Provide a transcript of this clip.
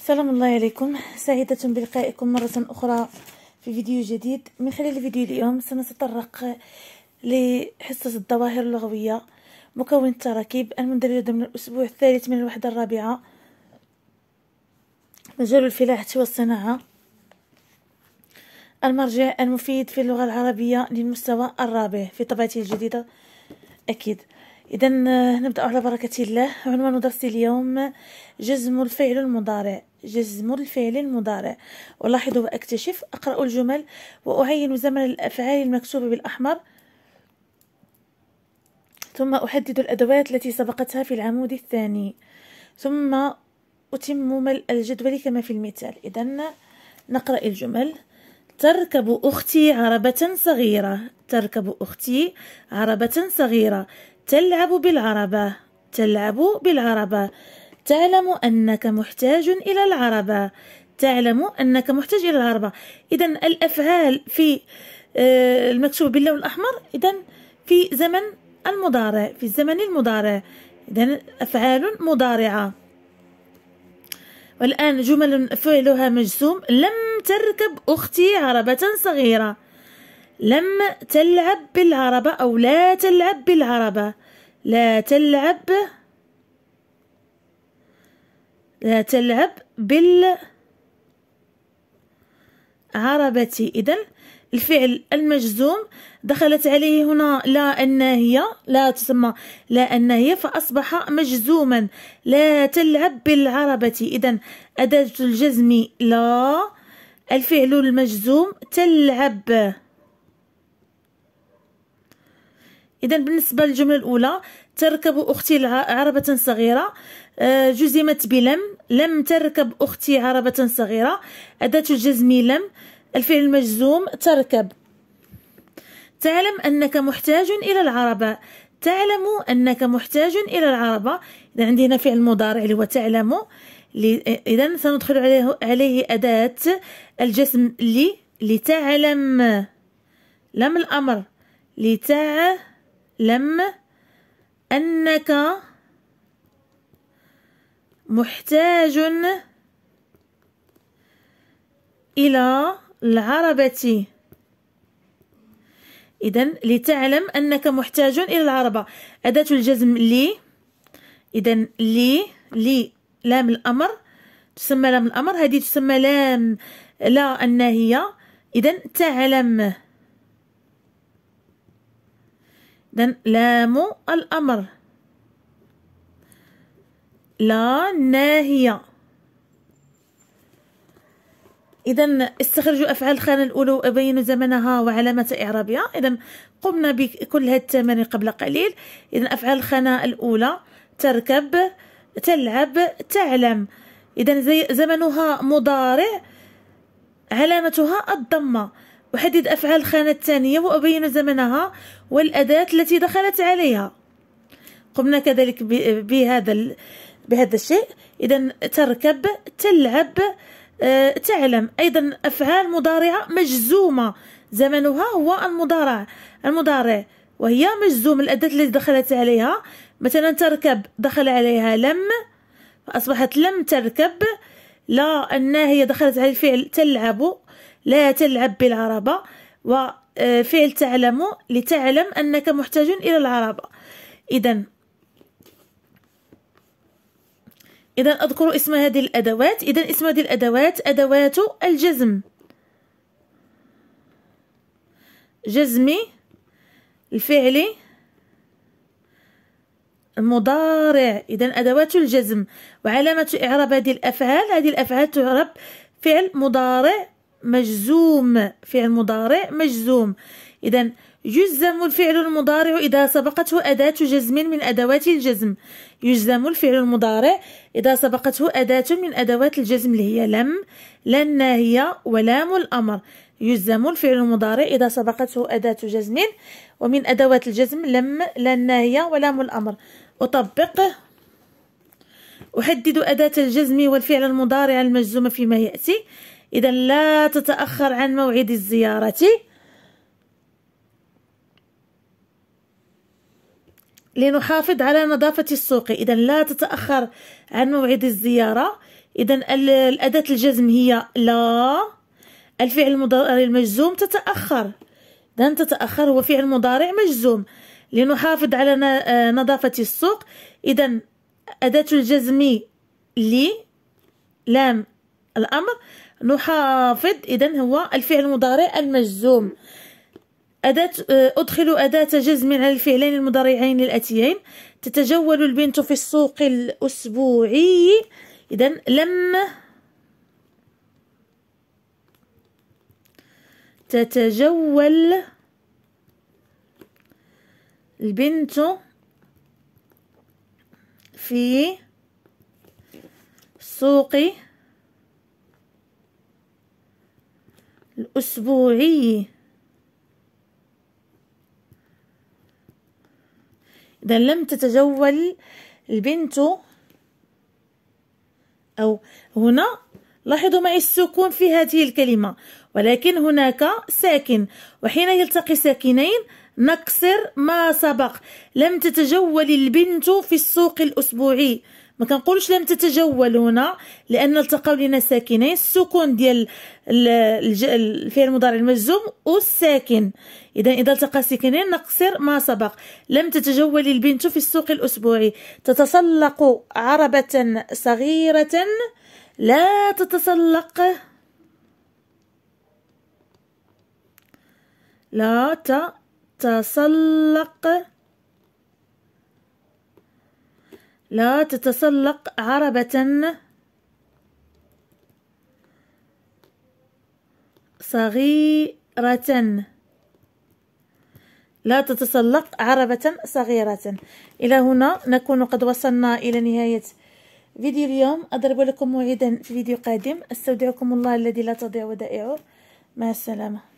السلام الله عليكم سعيدة بلقائكم مرة أخرى في فيديو جديد من خلال فيديو اليوم سنتطرق لحصة الظواهر اللغوية مكون التراكيب المندرجة ضمن الأسبوع الثالث من الوحدة الرابعة مجال الفلاحة والصناعة المرجع المفيد في اللغة العربية للمستوى الرابع في طبعته الجديدة أكيد إذا آه، نبدأ على بركة الله عنوان درسي اليوم جزم الفعل المضارع جزم الفعل المضارع ألاحظ وأكتشف أقرأ الجمل وأعين زمن الأفعال المكتوبة بالأحمر ثم أحدد الأدوات التي سبقتها في العمود الثاني ثم أتم ملء الجدول كما في المثال إذا نقرأ الجمل تركب أختي عربة صغيرة تركب أختي عربة صغيرة تلعب بالعربة تلعب بالعربة تعلم أنك محتاج إلى العربة تعلم أنك محتاج إلى العربة إذا الأفعال في آه، المكتوب باللون الأحمر إذا في زمن المضارع في الزمن المضارع إذا أفعال مضارعة والآن جمل فعلها مجسوم لم تركب أختي عربة صغيرة لم تلعب بالعربة أو لا تلعب بالعربة لا تلعب لا تلعب بالعربة إذا الفعل المجزوم دخلت عليه هنا لا الناهية لا تسمى لا الناهية فأصبح مجزوما لا تلعب بالعربة إذا أداة الجزم لا الفعل المجزوم تلعب اذا بالنسبه للجمله الاولى تركب اختي عربه صغيره آه، جزمت بلم لم تركب اختي عربه صغيره اداه الجزم لم الفعل المجزوم تركب تعلم انك محتاج الى العربه تعلم انك محتاج الى العربه اذا عندي هنا فعل مضارع اللي هو تعلم اذا سندخل عليه عليه اداه الجسم لي لتعلم لم الامر لتعلم لم أنك محتاج إلى العربة إذا لتعلم أنك محتاج إلى العربة أداة الجزم لي إذا لي لي لام الأمر تسمى لام الأمر هذه تسمى لام لا الناهية إذا تعلم إذن لام الأمر لا ناهية إذا استخرجوا أفعال الخانة الأولى وأبينوا زمنها وعلامة إعرابها إذا قمنا بكل هاد التمارين قبل قليل إذا أفعال الخانة الأولى تركب تلعب تعلم إذا زمنها مضارع علامتها الضمة أحدد أفعال الخانة الثانية وأبين زمنها والأداة التي دخلت عليها قمنا كذلك بهذا بهذا الشيء إذا تركب تلعب آه، تعلم أيضا أفعال مضارعة مجزومة زمنها هو المضارع المضارع وهي مجزوم الأداة التي دخلت عليها مثلا تركب دخل عليها لم فأصبحت لم تركب لا الناهية دخلت على الفعل تلعب لا تلعب بالعربة وفعل آه، تعلم لتعلم أنك محتاج إلى العربة إذا إذا أذكر اسم هذه الأدوات إذا اسم هذه الأدوات أدوات الجزم جزمي الفعلي المضارع إذا أدوات الجزم وعلامة إعراب هذه الأفعال هذه الأفعال تعرب فعل مضارع مجزوم فعل مضارع مجزوم إذا يجزم الفعل المضارع إذا سبقته أداة جزم من أدوات الجزم يجزم الفعل المضارع إذا سبقته أداة من أدوات الجزم اللي هي لم لا الناهية ولام الأمر يجزم الفعل المضارع إذا سبقته أداة جزم ومن أدوات الجزم لم لا الناهية ولام الأمر أطبق أحدد أداة الجزم والفعل المضارع المجزوم فيما يأتي إذا لا تتأخر عن موعد الزيارة لنحافظ على نظافة السوق إذا لا تتأخر عن موعد الزيارة إذا الأداة الجزم هي لا الفعل المضارع المجزوم تتأخر إذا تتأخر هو فعل مضارع مجزوم لنحافظ على آه، نظافة السوق إذا أداة الجزم لي لام الأمر نحافظ اذا هو الفعل المضارع المجزوم أداة آه، أدخل أداة جزم على الفعلين المضارعين الآتيين تتجول البنت في السوق الأسبوعي إذا لم تتجول البنت في سوقي الأسبوعي إذا لم تتجول البنت أو هنا لاحظوا معي السكون في هذه الكلمة ولكن هناك ساكن وحين يلتقي ساكنين نكسر ما سبق لم تتجول البنت في السوق الأسبوعي ما كنقولوش لم تتجولون لان التقاو لنا ساكنين السكون ديال الفعل المضارع المجزوم والساكن اذا اذا التقى ساكنين نقصر ما سبق لم تتجول البنت في السوق الاسبوعي تتسلق عربه صغيره لا تتسلق لا تتسلق لا تتسلق عربة صغيرة لا تتسلق عربة صغيرة إلى هنا نكون قد وصلنا إلى نهاية فيديو اليوم أضرب لكم موعدا في فيديو قادم أستودعكم الله الذي لا تضيع ودائعه مع السلامة